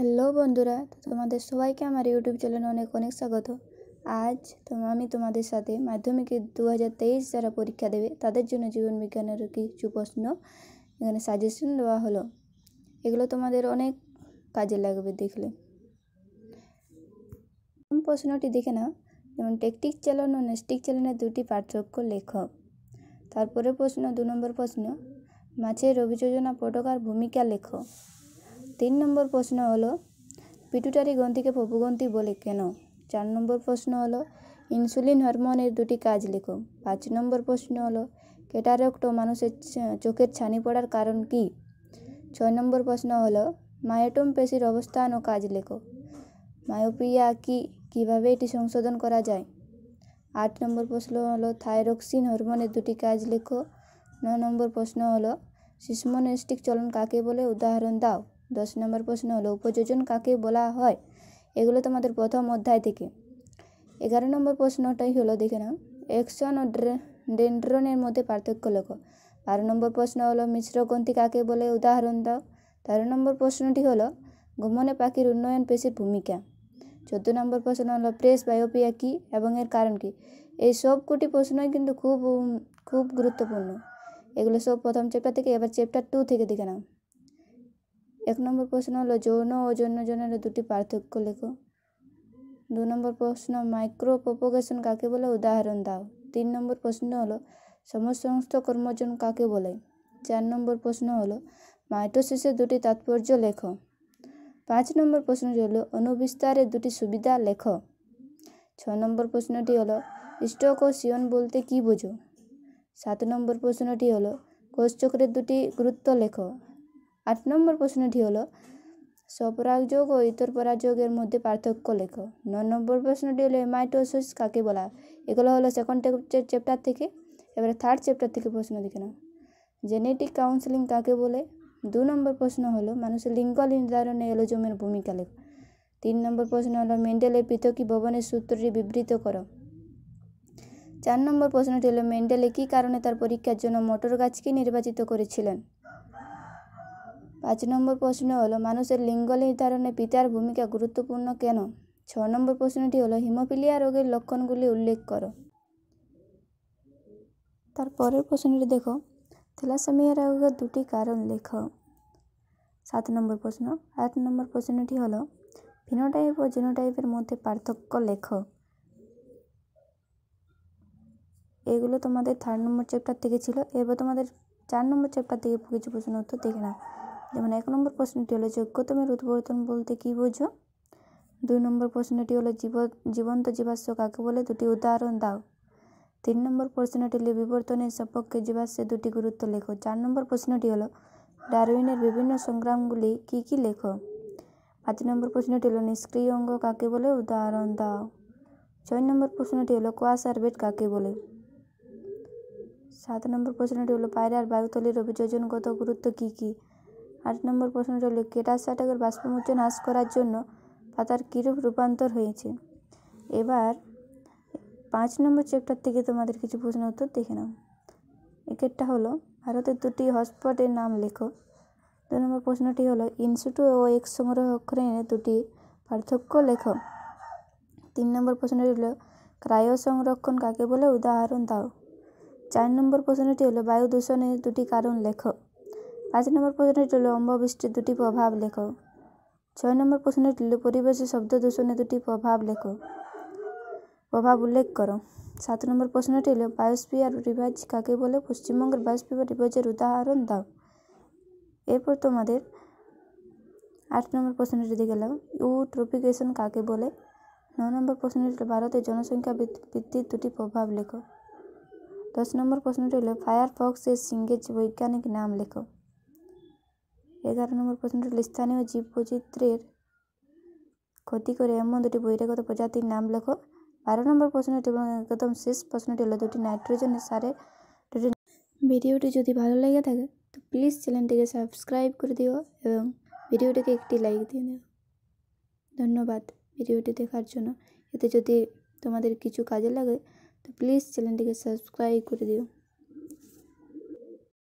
hello বন্ধুরা তোমাদের সবাইকে আমার ইউটিউব চ্যানেলে অনেক অনেক স্বাগত আজ আমি তোমাদের সাথে মাধ্যমিকে দু হাজার যারা পরীক্ষা দেবে তাদের জন্য জীবনবিজ্ঞানের কিছু প্রশ্ন এখানে সাজেশন দেওয়া হলো এগুলো তোমাদের অনেক কাজে লাগবে দেখলে প্রথম প্রশ্নটি দেখে নাও যেমন টেকটিক চ্যানেল ও নেস্টিক চ্যানেলের দুটি পার্থক্য লেখক তারপরে প্রশ্ন দু নম্বর প্রশ্ন মাছের অভিযোজনা পটকার ভূমিকা লেখক তিন নম্বর প্রশ্ন হলো পিটুটারি গ্রন্থিকে ফপুগ্রন্থি বলে কেন চার নম্বর প্রশ্ন হলো ইনসুলিন হরমোনের দুটি কাজ লেখো পাঁচ নম্বর প্রশ্ন হলো কেটারক্ট মানুষের চোখের ছানি পড়ার কারণ কি ছয় নম্বর প্রশ্ন হলো মায়োটোম পেশির অবস্থান ও কাজ লেখো মায়োপিয়া কি কিভাবে এটি সংশোধন করা যায় আট নম্বর প্রশ্ন হলো থাইরক্সিন হরমোনের দুটি কাজ লেখো ন নম্বর প্রশ্ন হলো সিসমোনেস্টিক চলন কাকে বলে উদাহরণ দাও দশ নম্বর প্রশ্ন হলো উপযোজন কাকে বলা হয় এগুলো তোমাদের প্রথম অধ্যায় থেকে এগারো নম্বর প্রশ্নটাই হলো দেখে নাও অ্যাকশন ও ডেন্ড্রনের মধ্যে পার্থক্য লক্ষ্য বারো নম্বর প্রশ্ন হলো মিশ্রগ্রন্থি কাকে বলে উদাহরণ দাও তেরো নম্বর প্রশ্নটি হলো গমনে পাখির উন্নয়ন পেশির ভূমিকা চোদ্দ নম্বর প্রশ্ন হলো প্রেস বায়োপিয়া কী এবং এর কারণ কী এই সবকটি প্রশ্নই কিন্তু খুব খুব গুরুত্বপূর্ণ এগুলো সব প্রথম চ্যাপ্টার থেকে এবার চ্যাপ্টার টু থেকে দেখে নাও এক নম্বর প্রশ্ন হলো যৌন ও যৌন জনের দুটি পার্থক্য লেখো দু নম্বর প্রশ্ন মাইক্রো প্রপোগেশন কাকে বলে উদাহরণ দাও তিন নম্বর প্রশ্ন হলো সমস্ত কর্মজন কাকে বলে চার নম্বর প্রশ্ন হলো মাইটোসিসের দুটি তাৎপর্য লেখো পাঁচ নম্বর প্রশ্ন হলো অনুবিস্তারের দুটি সুবিধা লেখ ছ নম্বর প্রশ্নটি হলো ইষ্টক ও সিয়ন বলতে কি বোঝো সাত নম্বর প্রশ্নটি হলো কোষচক্রের দুটি গুরুত্ব লেখো আট নম্বর প্রশ্নটি হলো স্বপরাগযোগ ও ইতর পরাগযোগের মধ্যে পার্থক্য লেখো ন নম্বর প্রশ্নটি হলো হেমাইটোসিস কাকে বলা এগুলো হলো সেকেন্ড চ্যাপ্টার থেকে এবারে থার্ড চ্যাপ্টার থেকে প্রশ্ন দেখে নাও জেনেটিক কাউন্সিলিং কাকে বলে দু নম্বর প্রশ্ন হলো মানুষের লিঙ্গ নির্ধারণে এলোজমের ভূমিকা লেখো তিন নম্বর প্রশ্ন হলো মেন্ডেলের পৃথকী ভবনের সূত্রটি বিবৃত করো চার নম্বর প্রশ্নটি হলো মেন্ডেলে কী কারণে তার পরীক্ষার জন্য মোটর গাছকে নির্বাচিত করেছিলেন পাঁচ নম্বর প্রশ্ন হলো মানুষের লিঙ্গ নির্ধারণে পিতার ভূমিকা গুরুত্বপূর্ণ কেন ছ নম্বর প্রশ্নটি হলো হিমোফিলিয়া রোগের লক্ষণগুলি উল্লেখ করো তারপরের প্রশ্নটি দেখো থেলাসামিয়া রোগের দুটি কারণ লেখ সাত নম্বর প্রশ্ন আট নম্বর প্রশ্নটি হল ফিনোটাইপ ও জিনোটাইপের মধ্যে পার্থক্য লেখ এগুলো তোমাদের থার্ড নম্বর চ্যাপ্টার থেকে ছিল এবার তোমাদের চার নম্বর চ্যাপ্টার থেকে কিছু প্রশ্ন উত্তর দেখে না যেমন এক নম্বর প্রশ্নটি হলো যোগ্যতমের উদ্বর্তন বলতে কী বোঝো দুই নম্বর প্রশ্নটি হলো জীব জীবন্ত জীবাশ্ম কাকে বলে দুটি উদাহরণ দাও তিন নম্বর প্রশ্নটি হলো বিবর্তনের সপক্ষে জীবাশ্মের দুটি গুরুত্ব লেখো চার নম্বর প্রশ্নটি হলো ডারউইনের বিভিন্ন সংগ্রামগুলি কী কী লেখো পাঁচ নম্বর প্রশ্নটি হলো নিষ্ক্রিয় অঙ্গ কাকে বলে উদাহরণ দাও ছয় নম্বর প্রশ্নটি হলো কোয়া বেড কাকে বলে সাত নম্বর প্রশ্নটি হলো পায়রার বায়ুতলের অভিযোজনগত গুরুত্ব কী কী আট নম্বর প্রশ্নটা হলো সাটাকের বাষ্পমোচন হ্রাস করার জন্য পাতার কীরূপ রূপান্তর হয়েছে এবার পাঁচ নম্বর চ্যাপ্টার থেকে তোমাদের কিছু প্রশ্ন উত্তর দেখে নাও একেরটা হলো ভারতের দুটি হটস্পটের নাম লেখো দু নম্বর প্রশ্নটি হলো ইনস্টিটিউ ও এক্স সংরক্ষণের দুটি পার্থক্য লেখো তিন নম্বর প্রশ্নটি হলো ক্রায় সংরক্ষণ কাকে বলে উদাহরণ দাও চার নম্বর প্রশ্নটি হলো বায়ু দূষণের দুটি কারণ লেখক পাঁচ নম্বর প্রশ্নটি লম্ব বৃষ্টির দুটি প্রভাব লেখো ছয় নম্বর প্রশ্নটি পরিবেশে শব্দ দূষণের দুটি প্রভাব লেখো প্রভাব উল্লেখ করো সাত নম্বর প্রশ্নটি হলো বায়োস্পিয়ার রিভাইজ কাকে বলে পশ্চিমবঙ্গের বায়োস্পিয়ার রিভাইজের উদাহরণ দাও এরপর তোমাদের আট নম্বর প্রশ্নটি দিকে গেল ট্রপিকেশন কাকে বলে ন নম্বর প্রশ্নটি হলো ভারতের জনসংখ্যা বৃদ্ধির দুটি প্রভাব লেখো দশ নম্বর প্রশ্নটি হলো ফায়ার ফক্স সিঙ্গেজ বৈজ্ঞানিক নাম লেখো এগারো নম্বর প্রশ্নটি হল স্থানীয় জীব বৈচিত্র্যের ক্ষতি করে এমন দুটি বহিরাগত প্রজাতির নাম লেখো বারো নম্বর প্রশ্নটি এবং একদম শেষ প্রশ্নটি হলো দুটি নাইট্রোজেনের সারে দুটি ভিডিওটি যদি ভালো লেগে থাকে তো প্লিজ চ্যানেলটিকে সাবস্ক্রাইব করে দিও এবং ভিডিওটিকে একটি লাইক দিয়ে দিও ধন্যবাদ ভিডিওটি দেখার জন্য এতে যদি তোমাদের কিছু কাজে লাগে তো প্লিজ চ্যানেলটিকে সাবস্ক্রাইব করে দিও